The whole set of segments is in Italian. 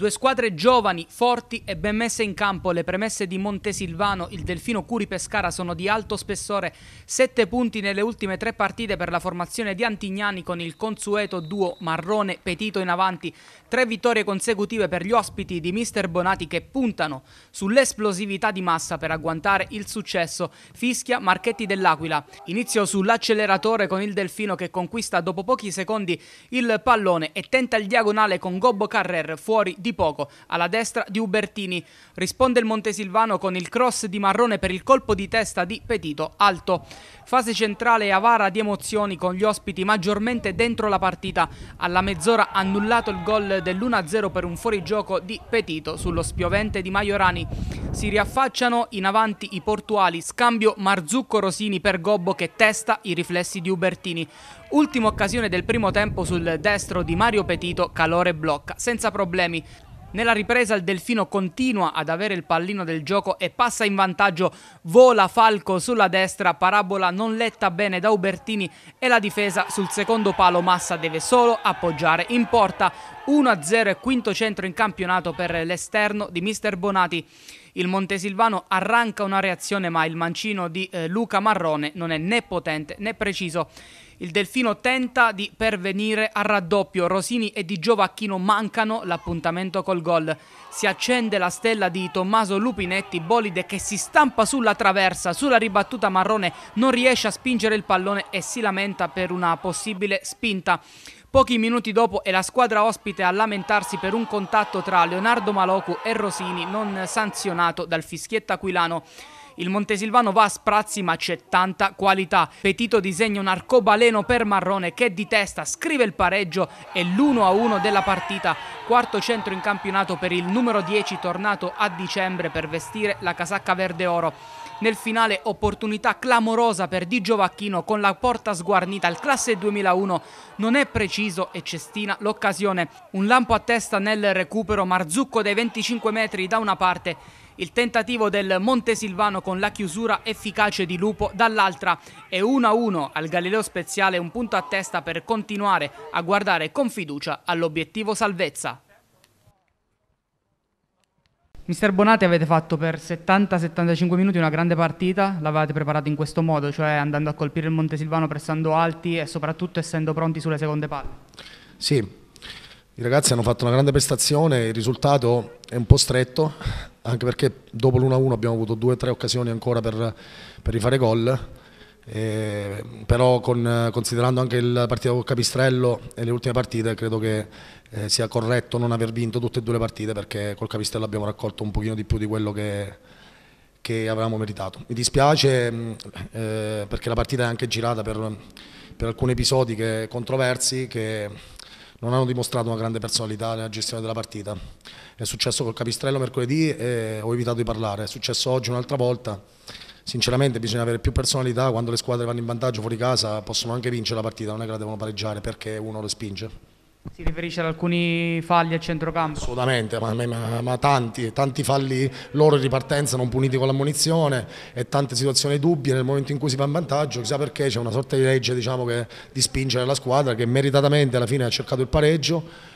Due squadre giovani, forti e ben messe in campo. Le premesse di Montesilvano, il Delfino Curi Pescara sono di alto spessore. Sette punti nelle ultime tre partite per la formazione di Antignani con il consueto duo Marrone Petito in avanti. Tre vittorie consecutive per gli ospiti di Mister Bonati che puntano sull'esplosività di massa per agguantare il successo. Fischia Marchetti dell'Aquila. Inizio sull'acceleratore con il Delfino che conquista dopo pochi secondi il pallone e tenta il diagonale con Gobbo Carrer fuori di di poco alla destra di Ubertini. Risponde il Montesilvano con il cross di Marrone per il colpo di testa di Petito Alto. Fase centrale avara di emozioni con gli ospiti maggiormente dentro la partita. Alla mezz'ora annullato il gol dell'1-0 per un fuorigioco di Petito sullo spiovente di Maiorani. Si riaffacciano in avanti i portuali, scambio Marzucco-Rosini per Gobbo che testa i riflessi di Ubertini. Ultima occasione del primo tempo sul destro di Mario Petito, Calore blocca, senza problemi. Nella ripresa il Delfino continua ad avere il pallino del gioco e passa in vantaggio, vola Falco sulla destra, parabola non letta bene da Ubertini e la difesa sul secondo palo Massa deve solo appoggiare in porta 1-0 e quinto centro in campionato per l'esterno di Mister Bonati. Il Montesilvano arranca una reazione, ma il mancino di eh, Luca Marrone non è né potente né preciso. Il Delfino tenta di pervenire al raddoppio. Rosini e Di Giovacchino mancano l'appuntamento col gol. Si accende la stella di Tommaso Lupinetti, bolide che si stampa sulla traversa, sulla ribattuta marrone, non riesce a spingere il pallone e si lamenta per una possibile spinta. Pochi minuti dopo è la squadra ospite a lamentarsi per un contatto tra Leonardo Malocu e Rosini non sanzionato dal fischietto aquilano. Il Montesilvano va a sprazzi ma c'è tanta qualità. Petito disegna un arcobaleno per Marrone che di testa scrive il pareggio e l'1-1 della partita. Quarto centro in campionato per il numero 10 tornato a dicembre per vestire la casacca verde-oro. Nel finale opportunità clamorosa per Di Giovacchino con la porta sguarnita, al classe 2001 non è preciso e cestina l'occasione. Un lampo a testa nel recupero, Marzucco dai 25 metri da una parte, il tentativo del Montesilvano con la chiusura efficace di Lupo dall'altra e 1-1 al Galileo Speziale un punto a testa per continuare a guardare con fiducia all'obiettivo salvezza. Mister Bonati avete fatto per 70-75 minuti una grande partita, l'avevate preparata in questo modo, cioè andando a colpire il Montesilvano pressando alti e soprattutto essendo pronti sulle seconde palle. Sì, i ragazzi hanno fatto una grande prestazione, il risultato è un po' stretto, anche perché dopo l'1-1 abbiamo avuto due o tre occasioni ancora per, per rifare gol eh, però con, considerando anche il partito con Capistrello e le ultime partite credo che eh, sia corretto non aver vinto tutte e due le partite perché col Capistrello abbiamo raccolto un pochino di più di quello che, che avevamo meritato. Mi dispiace eh, perché la partita è anche girata per, per alcuni episodi che, controversi che non hanno dimostrato una grande personalità nella gestione della partita. È successo col Capistrello mercoledì e ho evitato di parlare, è successo oggi un'altra volta sinceramente bisogna avere più personalità, quando le squadre vanno in vantaggio fuori casa possono anche vincere la partita, non è che la devono pareggiare perché uno lo spinge. Si riferisce ad alcuni falli a centrocampo? Assolutamente, ma, ma, ma tanti, tanti, falli loro in ripartenza non puniti con l'ammonizione e tante situazioni dubbie nel momento in cui si va in vantaggio, chissà perché c'è una sorta di legge diciamo, che, di spingere la squadra che meritatamente alla fine ha cercato il pareggio,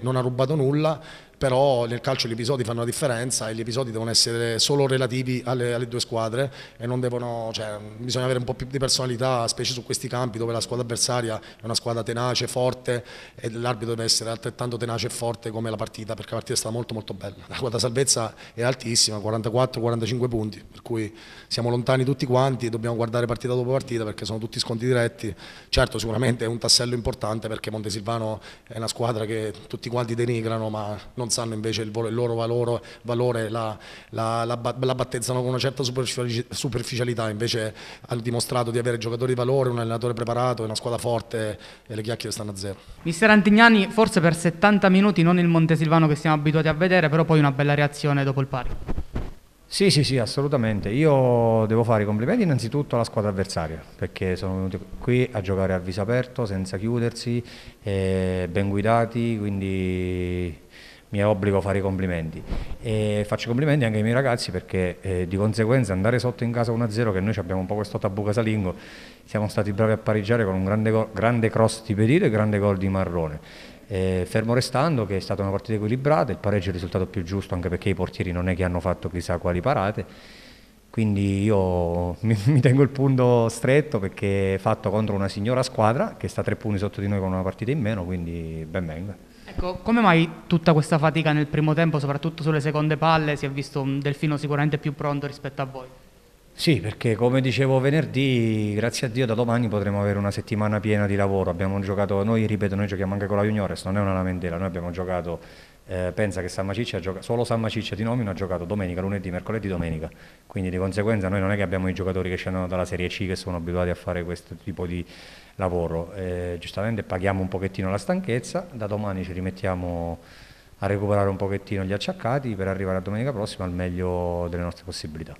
non ha rubato nulla, però nel calcio gli episodi fanno la differenza e gli episodi devono essere solo relativi alle, alle due squadre e non devono, cioè, bisogna avere un po' più di personalità, specie su questi campi dove la squadra avversaria è una squadra tenace, forte e l'arbitro deve essere altrettanto tenace e forte come la partita, perché la partita è stata molto molto bella. La quota salvezza è altissima, 44-45 punti, per cui siamo lontani tutti quanti e dobbiamo guardare partita dopo partita perché sono tutti sconti diretti. Certo, sicuramente è un tassello importante perché Montesilvano è una squadra che tutti quanti denigrano, ma non sanno invece il, il loro valore, valore la, la, la, la, battezzano con una certa superficialità, invece hanno dimostrato di avere giocatori di valore, un allenatore preparato e una squadra forte e le chiacchiere stanno a zero. Mister Antignani, forse per 70 minuti non il Montesilvano che siamo abituati a vedere, però poi una bella reazione dopo il pari. Sì, sì, sì, assolutamente. Io devo fare i complimenti innanzitutto alla squadra avversaria, perché sono venuti qui a giocare a viso aperto, senza chiudersi, eh, ben guidati, quindi mi è obbligo fare i complimenti e faccio complimenti anche ai miei ragazzi perché eh, di conseguenza andare sotto in casa 1-0 che noi abbiamo un po' questo tabù casalingo siamo stati bravi a pareggiare con un grande, grande cross di Pedito e grande gol di Marrone eh, fermo restando che è stata una partita equilibrata il pareggio è il risultato più giusto anche perché i portieri non è che hanno fatto chissà quali parate quindi io mi, mi, tengo il punto stretto perché è fatto contro una signora squadra che sta tre punti sotto di noi con una partita in meno, quindi ben venga. Ecco, come mai tutta questa fatica nel primo tempo, soprattutto sulle seconde palle, si è visto un Delfino sicuramente più pronto rispetto a voi? Sì, perché come dicevo venerdì, grazie a Dio da domani potremo avere una settimana piena di lavoro. Abbiamo giocato, noi ripeto, noi giochiamo anche con la Juniores, non è una lamentela, noi abbiamo giocato eh, pensa che San Maciccia gioca, solo San Maciccia di nomino ha giocato domenica, lunedì, mercoledì, domenica quindi di conseguenza noi non è che abbiamo i giocatori che scendono dalla Serie C che sono abituati a fare questo tipo di lavoro eh, giustamente paghiamo un pochettino la stanchezza da domani ci rimettiamo a recuperare un pochettino gli acciaccati per arrivare a domenica prossima al meglio delle nostre possibilità